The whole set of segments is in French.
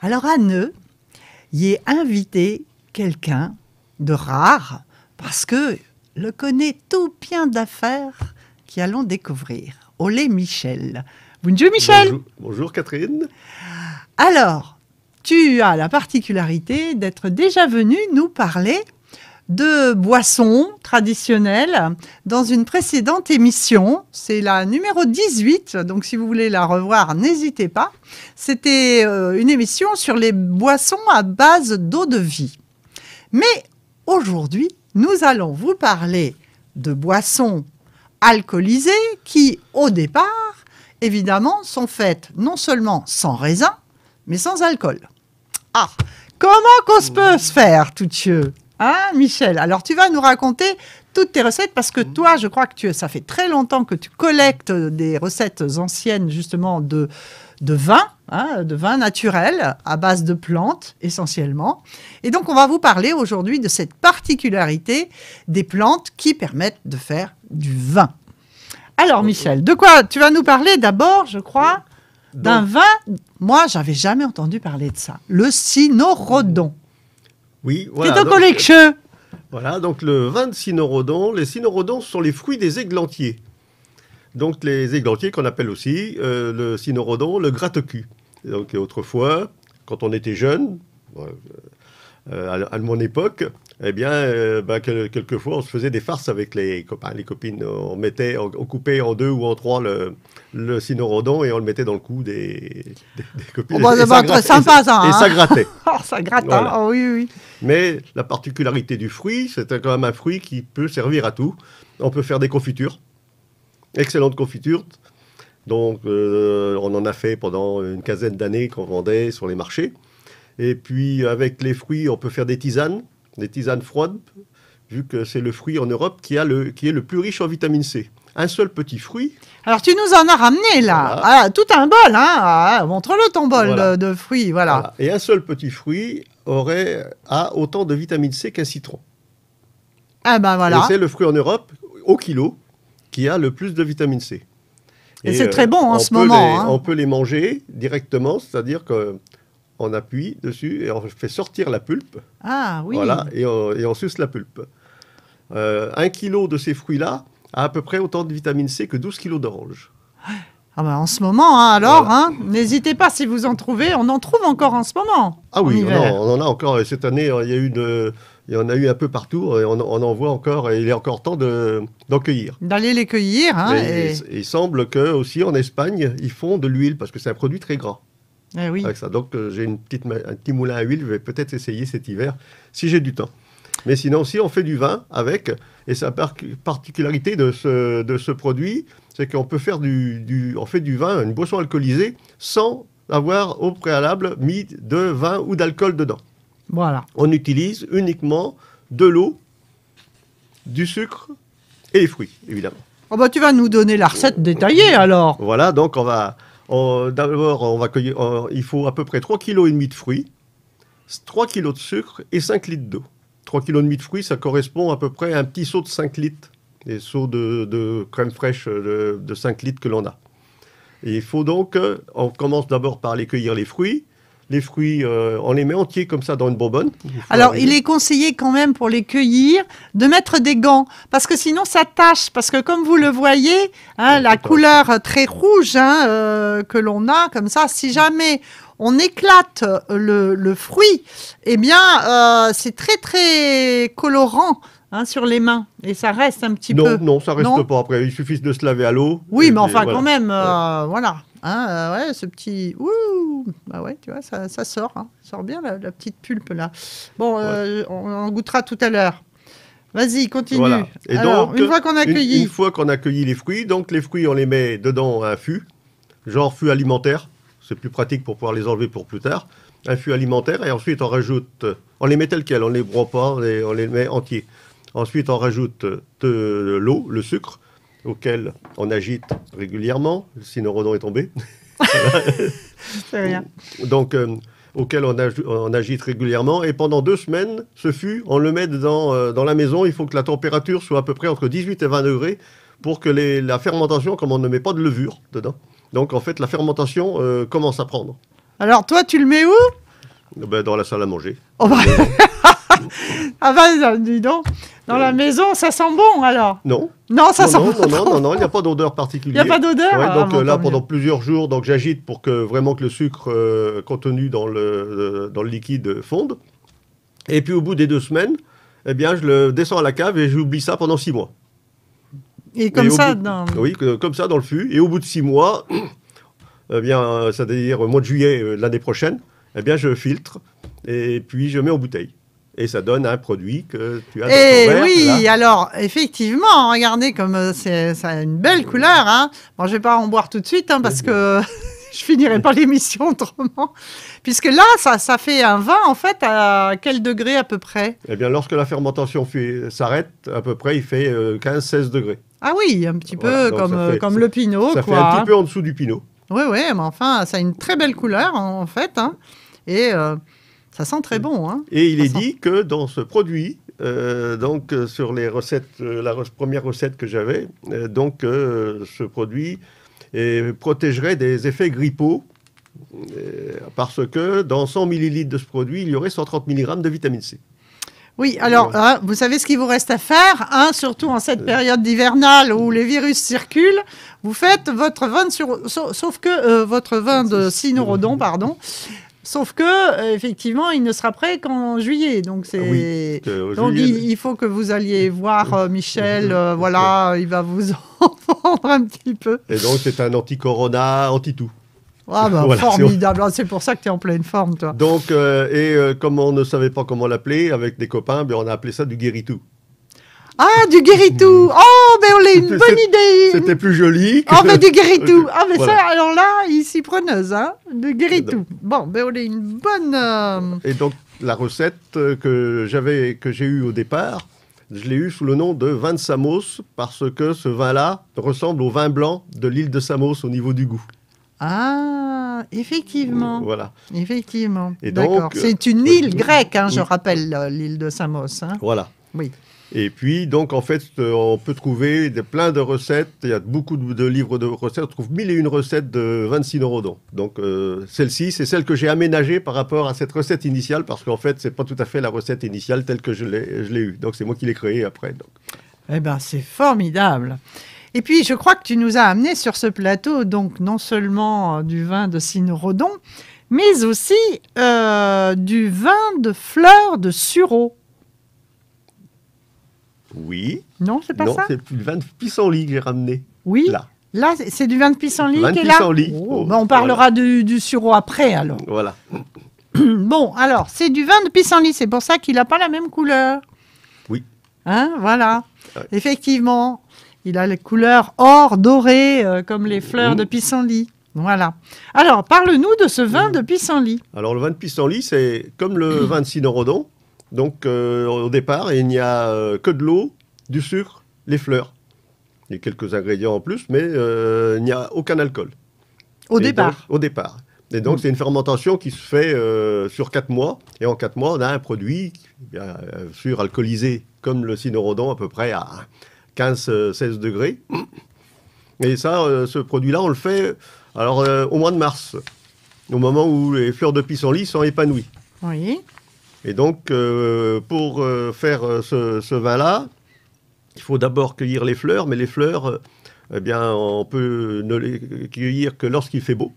Alors à y est invité quelqu'un de rare parce que le connaît tout bien d'affaires qui allons découvrir. Olé Michel. Bonjour Michel. Bonjour, bonjour, Catherine. Alors, tu as la particularité d'être déjà venu nous parler de boissons traditionnelles dans une précédente émission. C'est la numéro 18, donc si vous voulez la revoir, n'hésitez pas. C'était euh, une émission sur les boissons à base d'eau de vie. Mais aujourd'hui, nous allons vous parler de boissons alcoolisées qui, au départ, évidemment, sont faites non seulement sans raisin, mais sans alcool. Ah, comment qu'on se peut se faire, tout dieu Hein, Michel Alors, tu vas nous raconter toutes tes recettes parce que mmh. toi, je crois que tu, ça fait très longtemps que tu collectes euh, des recettes anciennes, justement, de, de vin, hein, de vin naturel, à base de plantes essentiellement. Et donc, on va vous parler aujourd'hui de cette particularité des plantes qui permettent de faire du vin. Alors, euh, Michel, de quoi tu vas nous parler d'abord, je crois, euh, d'un vin. Moi, j'avais jamais entendu parler de ça. Le cynorhodon voilà. C'est collection Voilà, donc le vin de cynorhodon. Les cynorhodons sont les fruits des églantiers. Donc les églantiers qu'on appelle aussi euh, le cynorhodon, le gratte-cul. Donc autrefois, quand on était jeune, euh, euh, à mon époque, eh bien, euh, bah, quelquefois, on se faisait des farces avec les copains, les copines. On mettait, on, coupait en deux ou en trois le, le cynorhodon et on le mettait dans le cou des, copines. Oh, bah, ça grattait, sympa, ça, et, ça hein. grattait. Oh, ça gratte, hein. oh, oui, oui. Mais la particularité du fruit, c'est quand même un fruit qui peut servir à tout. On peut faire des confitures, excellentes confitures. Donc, euh, on en a fait pendant une quinzaine d'années qu'on vendait sur les marchés. Et puis, avec les fruits, on peut faire des tisanes des tisanes froides, vu que c'est le fruit en Europe qui, est le plus riche en vitamine C. Un seul petit fruit. Alors tu nous en as ramené là, ah, tout un bol, hein ah, montre-le ton bol de, fruits, voilà. Et un seul petit fruit aurait a autant de vitamine C qu'un citron. Ah ben voilà. C'est le fruit en Europe au kilo qui a le plus de vitamine C. Et, c'est très euh, bon en ce moment. Hein. On peut les manger directement, c'est-à-dire que on appuie dessus et on fait sortir la pulpe. Ah oui. Voilà, et on, suce la pulpe. Euh, un kilo de ces fruits-là a à peu près autant de vitamine C que 12 kilos d'orange. Ah bah, en ce moment, hein, alors, hein. n'hésitez pas si vous en trouvez. On en trouve encore en ce moment. Ah oui, on, en, a encore. cette année, il y eu il en a eu un peu partout. Et on, en voit encore. Et il est encore temps d'en cueillir. D'aller les cueillir. Hein, il, il semble que aussi en Espagne, ils font de l'huile parce que c'est un produit très gras. Eh ça. Donc euh, j'ai une petite, un petit moulin à huile, je vais peut-être essayer cet hiver, si j'ai du temps. Mais sinon, si on fait du vin avec, et sa particularité de ce, de ce produit, c'est qu'on peut faire du, du, fait du vin, une boisson alcoolisée, sans avoir au préalable mis de vin ou d'alcool dedans. Voilà. On utilise uniquement de l'eau, du sucre et les fruits, évidemment. Oh, bah tu vas nous donner la recette détaillée alors. Voilà, donc on va, D'abord, il faut à peu près 3,5 kg de fruits, 3 kg de sucre et 5 litres d'eau. 3,5 kg de fruits, ça correspond à peu près à un petit seau de 5 litres, des seaux de, crème fraîche euh, de, 5 litres que l'on a. il faut donc, euh, on commence d'abord par aller cueillir les fruits, les fruits, euh, on les met entiers comme ça dans une bonbonne. Alors, il est conseillé quand même pour les cueillir de mettre des gants, parce que sinon ça tache, parce que comme vous le voyez, hein, la couleur très rouge hein, euh, que l'on a, comme ça, si jamais on éclate le, fruit, eh bien, euh, c'est très très colorant. Hein, sur les mains et ça reste un petit peu. Non, ça reste pas après. Il suffit de se laver à l'eau. Oui, mais enfin quand même, voilà. ouais, ce petit. Ouh bah ouais, tu vois, ça, sort, hein. sort bien la, petite pulpe là. Bon, euh, on en goûtera tout à l'heure. Vas-y, continue. Et donc, une fois qu'on a cueilli. les fruits, donc les fruits, on les met dedans un fût, genre fût alimentaire. C'est plus pratique pour pouvoir les enlever pour plus tard. Un fût alimentaire, et ensuite on rajoute. On les met tels quels, on les broie pas, on les, met entiers. Ensuite, on rajoute de l'eau, le sucre, auquel on agite régulièrement, si nos rodons est tombé. rien. Donc, euh, auquel on, agite régulièrement. Et pendant deux semaines, ce fut on le met euh, dans, la maison. Il faut que la température soit à peu près entre 18 et 20 degrés pour que les, la fermentation, comme on ne met pas de levure dedans. Donc, en fait, la fermentation euh, commence à prendre. Alors, toi, tu le mets où ben, Dans la salle à manger. Oh, bah. ah ben, dis donc. Dans la euh. maison, ça sent bon alors Non. Non, ça sent non, non, non, non, il n'y a pas d'odeur particulière. Il n'y a pas d'odeur ah, Donc euh, là, pendant plusieurs jours, donc j'agite pour que vraiment que le sucre euh, contenu dans le, dans le liquide fonde. Et puis au bout des deux semaines, eh bien, je le descends à la cave et j'oublie ça pendant six mois. Et comme ça dans... Oui, comme ça dans le fût. Et au bout de six mois, eh bien, c'est-à-dire au mois de juillet l'année prochaine, eh bien, je filtre et puis je mets en bouteille et ça donne un produit que tu as dans et eh oui, alors effectivement, regardez comme euh, c'est ça a une belle couleur. Hein. Bon, je vais pas en boire tout de suite hein, parce que je finirai pas l'émission autrement, puisque là, ça, ça fait un vin en fait à quel degré à peu près Eh bien, lorsque la fermentation s'arrête, à peu près, il fait 15-16 euh, degrés. Ah oui, un petit peu comme, euh, comme le pinot. Ça fait un petit hein. peu en dessous du pinot. Oui, oui, mais enfin, ça a une très belle couleur en, fait, et ça sent très bon. Hein Et il est dit que dans ce produit, euh, donc euh, sur les recettes, euh, la première recette que j'avais, donc ce produit protégerait des effets grippaux parce que dans 100 ml de ce produit, il y aurait 130 mg de vitamine C. Oui, alors, hein, vous savez ce qu'il vous reste à faire, hein, surtout en cette période hivernale où les virus circulent. Vous faites votre vin sur, sauf, que votre vin de Cynorhodon, pardon, Sauf que, euh, effectivement, il ne sera prêt qu'en juillet. Donc, ah c'est... donc Il, faut que vous alliez voir euh, Michel. Euh, voilà, il va vous en vendre un petit peu. Et donc, c'est un anti-corona, anti-tout. Ah ben, formidable, ah, c'est pour ça que tu es en pleine forme, toi. Donc, et comme on ne savait pas comment l'appeler, avec des copains, ben, on a appelé ça du guéritou. Ah, du guéritou Oh, mais ben, on a une bonne idée C'était plus joli que... Oh, ah, mais ben, du guéritou Ah, mais ça, alors là, ici hein, de tout. Bon, ben on est une bonne... Euh, Et donc, la recette euh, que j'avais, que j'ai eue au départ, je l'ai eue sous le nom de vin de Samos, parce que ce vin-là ressemble au vin blanc de l'île de Samos au niveau du goût. Ah, effectivement. Voilà. Effectivement. Et donc, c'est une euh, île grecque, hein, je rappelle, l'île de Samos. Hein. Voilà. Oui. Et puis, donc, en fait, euh, on peut trouver des, plein de recettes. Il y a beaucoup de, livres de recettes. On trouve mille et une recettes de 26 neurodons. Donc, euh, celle-ci, c'est celle que j'ai aménagée par rapport à cette recette initiale, parce qu'en fait, n'est pas tout à fait la recette initiale telle que je l'ai eue. Donc, c'est moi qui l'ai créée après. Eh bien, c'est formidable. Et puis, je crois que tu nous as amené sur ce plateau, donc, non seulement euh, du vin de Cynorhodon, mais aussi du vin de fleurs de sureau. Oui. Non, c'est pas ça. Non, c'est du vin de pissenlit que j'ai ramené. Oui. Là. c'est du vin de pissenlit qui est là. Oh, oh, on parlera du, du, après alors. Voilà. bon, alors c'est du vin de pissenlit, c'est pour ça qu'il n'a pas la même couleur. Oui. Hein, voilà. Effectivement, il a les couleurs or doré euh, comme les fleurs de mmh. pissenlit. Voilà. Alors, parle-nous de ce vin mmh. de pissenlit. Alors, le vin de pissenlit, c'est comme le vin de Cynorodon. Donc euh, au départ, il n'y a euh, que de l'eau, du sucre, les fleurs. Et quelques ingrédients en plus, mais euh, il n'y a aucun alcool. Au départ Au départ. Et donc, mm. c'est une fermentation qui se fait sur 4 mois. Et en 4 mois, on a un produit sur-alcoolisé, comme le cynorhodon, à peu près à 15-16 degrés. Et ça, ce produit-là, on le fait alors, au mois de mars, au moment où les fleurs de pissenlit sont épanouies. Oui. Et donc, euh, pour euh, faire euh, ce, vin-là, il faut d'abord cueillir les fleurs, mais les fleurs, eh bien, on peut ne les cueillir que lorsqu'il fait beau,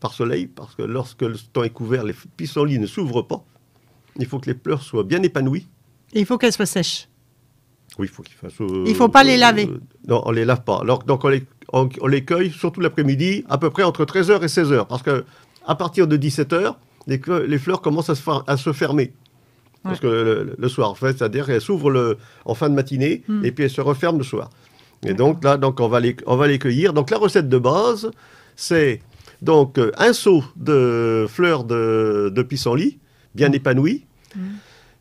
par soleil, parce que lorsque le temps est couvert, les pissenlits ne s'ouvrent pas. Il faut que les fleurs soient bien épanouies. Et il faut qu'elles soient sèches. Oui, il faut qu'il fasse. il faut pas les laver. non, on les lave pas. Alors, donc, on les, cueille surtout l'après-midi, à peu près entre 13h et 16h, parce que à partir de 17h, les, les fleurs commencent à se, à se fermer. Parce que le, soir, en fait, c'est-à-dire qu'elle s'ouvre en fin de matinée hmm. et puis elle se referme le soir. Et donc là, donc on va les, on va les cueillir. Donc la recette de base, c'est donc euh, un seau de fleurs de, de pissenlit, bien hmm. épanoui. Hmm.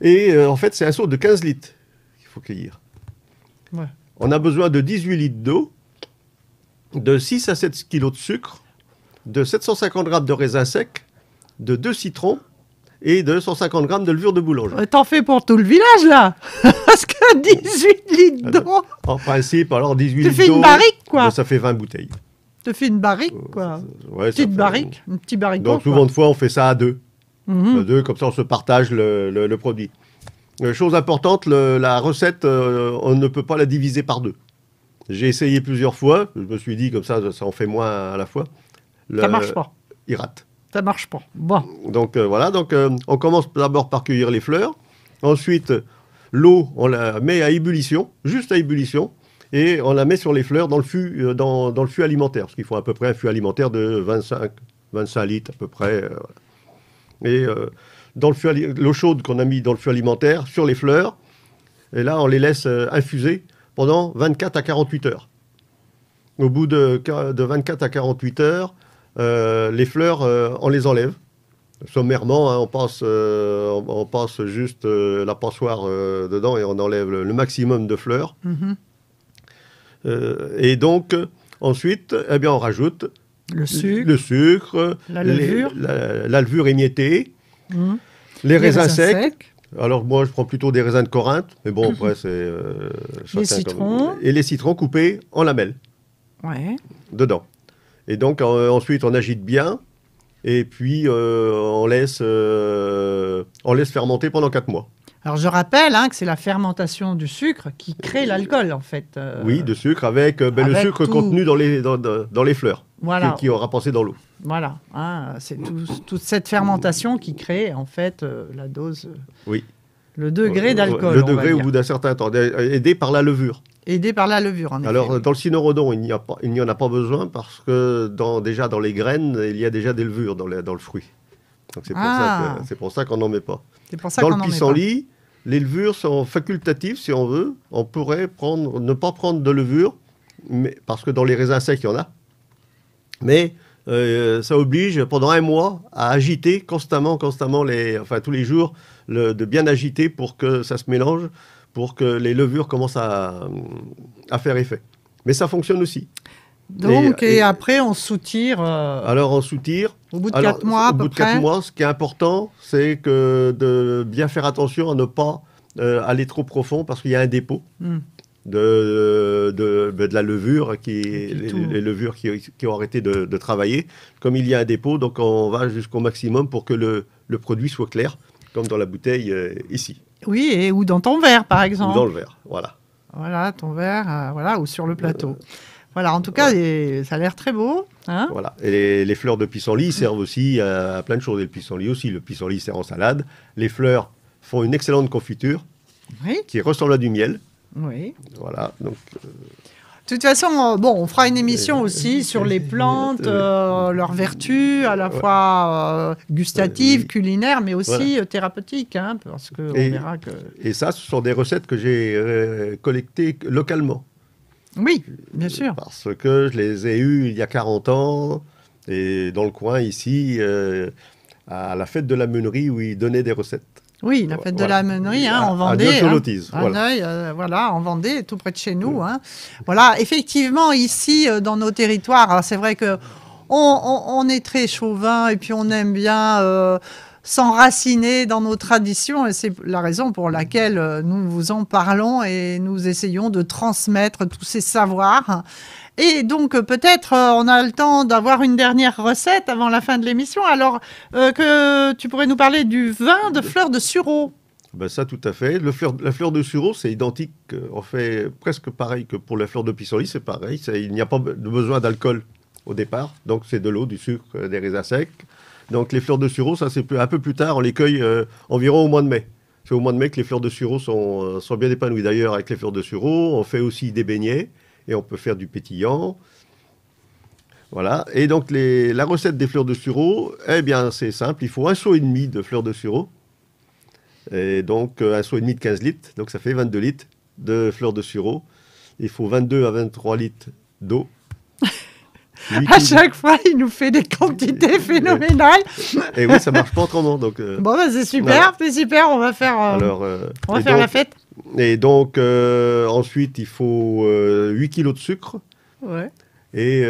Et euh, en fait, c'est un seau de 15 litres qu'il faut cueillir. On a besoin de 18 litres d'eau, de 6 à 7 kilos de sucre, de 750 grammes de raisin sec, de 2 citrons, et de 150 grammes de levure de boulange. Euh, t'en fais pour tout le village, là Parce que 18 litres ah, d'eau En principe, alors 18 litres d'eau... Tu fais une barrique, quoi Ça fait 20 bouteilles. Tu fais une barrique, euh, quoi Une Petite barrique, Donc souvent de fois, on fait ça à deux. Mhm. à deux, comme ça, on se partage le, produit. Euh, chose importante, la recette, on ne peut pas la diviser par deux. J'ai essayé plusieurs fois, je me suis dit, comme ça, ça en fait moins à la fois. Ça marche pas. Il rate ça marche pas. Bon. Donc euh, voilà, donc euh, on commence d'abord par cueillir les fleurs. Ensuite, l'eau, on la met à ébullition, juste à ébullition, et on la met sur les fleurs dans le fût, euh, dans, le fût alimentaire, parce qu'il faut à peu près un fût alimentaire de 25, 25 litres à peu près. et dans le l'eau chaude qu'on a mis dans le fût alimentaire sur les fleurs, et là on les laisse infuser pendant 24 à 48 heures. Au bout de 24 à 48 heures, euh, les fleurs, euh, on les enlève. Sommairement, hein, on, passe euh, on, juste la passoire dedans et on enlève le, maximum de fleurs. Mhm. et donc, ensuite, eh bien, on rajoute le sucre, le sucre la, levure. Mhm. Les, émiettée, les, raisins, secs. Alors moi, je prends plutôt des raisins de Corinthe, mais bon, après, mhm. c'est... les citrons. Et les citrons coupés en lamelles. Ouais. Dedans. Et donc ensuite on agite bien et puis euh, on, laisse, euh, on laisse fermenter pendant 4 mois. Alors je rappelle hein, que c'est la fermentation du sucre qui crée l'alcool en fait. Euh, oui, de sucre avec, ben, le sucre contenu dans les, dans, dans les fleurs qui, aura passé dans l'eau. Voilà, hein, c'est toute cette fermentation qui crée en fait la dose. Oui. Le degré euh, euh, d'alcool. Le degré au bout d'un certain temps, aidé par la levure. Aidé par la levure, en Alors, dans le cynorhodon, il n'y, a il n'y en a pas besoin parce que dans, déjà dans les graines, il y a déjà des levures dans, dans le fruit. Donc, c'est pour, ça ah. c'est pour ça qu'on n'en met pas. dans le pissenlit, les levures sont facultatives, si on veut. On pourrait prendre, ne pas prendre de levure mais, parce que dans les raisins secs, il y en a. Mais euh, ça oblige pendant un mois à agiter constamment, constamment, les, enfin tous les jours, de bien agiter pour que ça se mélange, pour que les levures commencent à, faire effet. Mais ça fonctionne aussi. Donc, et, après, on soutire. Euh, alors, on soutire. Au bout de quatre mois, après. Au bout de quatre mois, ce qui est important, c'est que de bien faire attention à ne pas euh, aller trop profond parce qu'il y a un dépôt. Hmm de, de, ben, de, la levure, qui, les, levures qui, qui ont arrêté de, de, travailler. Comme il y a un dépôt, donc on va jusqu'au maximum pour que le, le, produit soit clair, comme dans la bouteille euh, ici. Oui, et, ou dans ton verre, par exemple. Ou dans le verre, voilà. Voilà, ton verre, euh, voilà, ou sur le euh, plateau. voilà, en tout cas, ça a l'air très beau. Hein. voilà, et les, fleurs de pissenlit servent aussi à, plein de choses. Et le pissenlit aussi, le pissenlit sert en salade. Les fleurs font une excellente confiture qui ressemble à du miel. Oui. Voilà, donc. Euh, de toute façon, bon, on fera une émission aussi sur les plantes, euh, leurs vertus, à la fois euh, gustatives, culinaires, mais aussi thérapeutiques, hein, parce que et, Et ça, ce sont des recettes que j'ai collectées localement. Oui, bien sûr. Parce que je les ai eues il y a 40 ans, et dans le coin ici, à la fête de la meunerie, où ils donnaient des recettes. Oui, la fête de la meunerie, hein, en Vendée. Hein. voilà. en Vendée, tout près de chez nous. Hein. Voilà, effectivement, ici, euh, dans nos territoires, c'est vrai que on, est très chauvin et puis on aime bien. Euh, s'enraciner dans nos traditions et c'est la raison pour laquelle euh, nous vous en parlons et nous essayons de transmettre tous ces savoirs. Et donc peut-être euh, on a le temps d'avoir une dernière recette avant la fin de l'émission. Alors euh, que tu pourrais nous parler du vin de fleur de sureau. Ben ça, tout à fait. la fleur de sureau, c'est identique, en fait, presque pareil que pour la fleur de pissenlit, c'est pareil. Il n'y a pas besoin d'alcool au départ, donc c'est de l'eau, du sucre, des raisins secs. Donc les fleurs de sureau, ça c'est un peu plus tard, on les cueille euh, environ au mois de mai. C'est au mois de mai que les fleurs de sureau euh, sont, bien épanouies. D'ailleurs, avec les fleurs de sureau, on fait aussi des beignets et on peut faire du pétillant. Voilà. Et donc la recette des fleurs de sureau, eh bien c'est simple, il faut un seau et demi de fleurs de sureau. Et donc euh, un seau et demi de 15 litres, donc ça fait 22 litres de fleurs de sureau. Il faut 22 à 23 litres d'eau à chaque fois, il nous fait des quantités phénoménales. Et oui, ça marche pas autrement. Donc, euh, Bon, bah, c'est super, c'est super, on va faire, euh, euh, on va la fête. Et donc, ensuite, il faut 8 kilos de sucre. Ouais. Et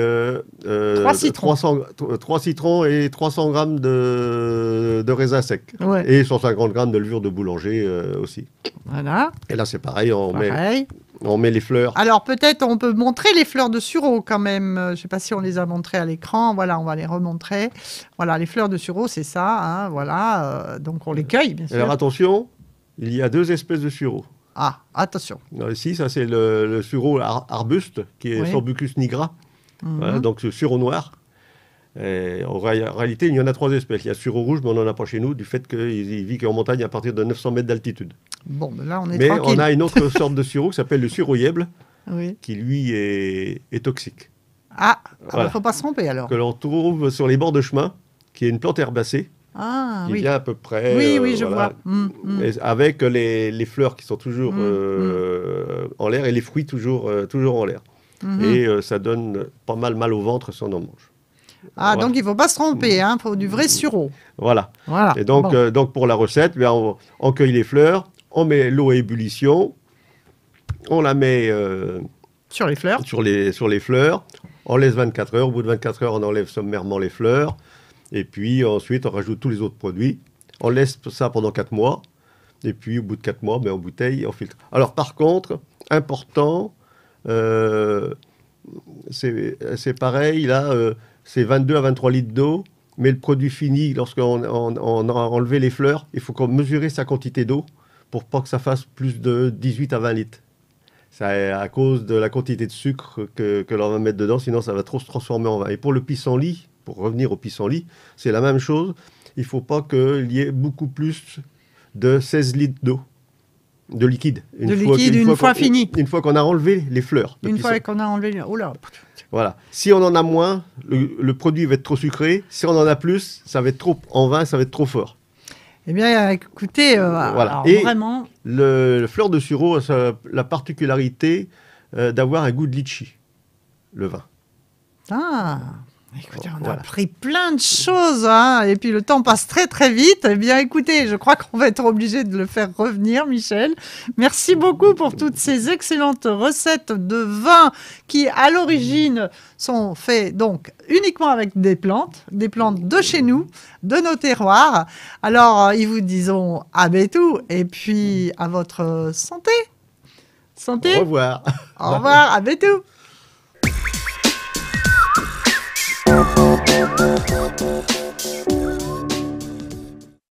3 citrons. 3 citrons et 300 grammes de, de raisin sec. Ouais. Et 150 grammes de levure de boulanger aussi. Voilà. Et là, c'est pareil, on pareil. met on met les fleurs. Alors peut-être on peut montrer les fleurs de sureau quand même. Euh, je ne sais pas si on les a montrées à l'écran. Voilà, on va les remontrer. Voilà, les fleurs de sureau, c'est ça. Hein, voilà, euh, donc on les euh, cueille, bien sûr. Alors attention, il y a deux espèces de sureau. Ah, attention. Ici, ça c'est le, sureau arbuste, qui est oui. Sorbucus nigra. Mhm. donc ce sureau noir. en réalité, il y en a trois espèces. Il y a sureau rouge, mais on n'en a pas chez nous, du fait qu'il vit en montagne à partir de 900 mètres d'altitude. Bon, ben là, on est Mais on a une autre sorte de sirop qui s'appelle le sureau oui. qui lui est, toxique. Ah, ah bah, il ne faut pas se tromper alors. Que l'on trouve sur les bords de chemin, qui est une plante herbacée. Ah, qui vient à peu près. Oui, oui, euh, je vois. Hum, hum. Avec les, les, fleurs qui sont toujours hum, euh, en l'air et les fruits toujours, euh, toujours en l'air. Et ça donne pas mal mal au ventre si on en mange. Ah, donc il ne faut pas se tromper, il hein, faut du vrai sureau. Voilà. Et donc, donc pour la recette, ben, on, cueille les fleurs, on met l'eau à ébullition, on la met euh, sur les fleurs. Sur les, sur les fleurs. On laisse 24 heures. Au bout de 24 heures, on enlève sommairement les fleurs. Et puis ensuite, on rajoute tous les autres produits. On laisse ça pendant 4 mois. Et puis au bout de 4 mois, ben, on en bouteille, on filtre. Alors par contre, important, euh, c'est pareil, là, euh, c'est 22 à 23 litres d'eau. Mais le produit fini, lorsqu'on on, a enlevé les fleurs, il faut mesurer sa quantité d'eau pour pas que ça fasse plus de 18 à 20 litres. C'est à cause de la quantité de sucre que, l'on va mettre dedans, sinon ça va trop se transformer en vin. Et pour le pissenlit, pour revenir au pissenlit, c'est la même chose. Il faut pas qu'il y ait beaucoup plus de 16 litres d'eau, de liquide. de liquide, une, fois, fini. Une fois qu'on a enlevé les fleurs. Une fois qu'on a enlevé les... Oh Voilà. Si on en a moins, le produit va être trop sucré. Si on en a plus, ça va être trop en vin, ça va être trop fort. Eh bien, écoutez, euh, vraiment. Le, fleur de sureau a la particularité euh, d'avoir un goût de litchi, le vin. Ah Écoutez, on a appris plein de choses, hein, et puis le temps passe très très vite. Eh bien, écoutez, je crois qu'on va être obligé de le faire revenir, Michel. Merci beaucoup pour toutes ces excellentes recettes de vin qui, à l'origine, sont faites donc uniquement avec des plantes, des plantes de chez nous, de nos terroirs. Alors, ils vous disons à tout et puis à votre santé. Santé. Au revoir. Au revoir, à bientôt. Uh.